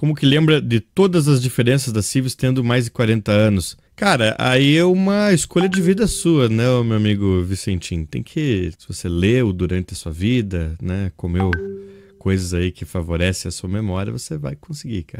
como que lembra de todas as diferenças da Civis tendo mais de 40 anos. Cara, aí é uma escolha de vida sua, né, meu amigo Vicentim? Tem que, se você leu durante a sua vida, né, comeu coisas aí que favorecem a sua memória, você vai conseguir, cara.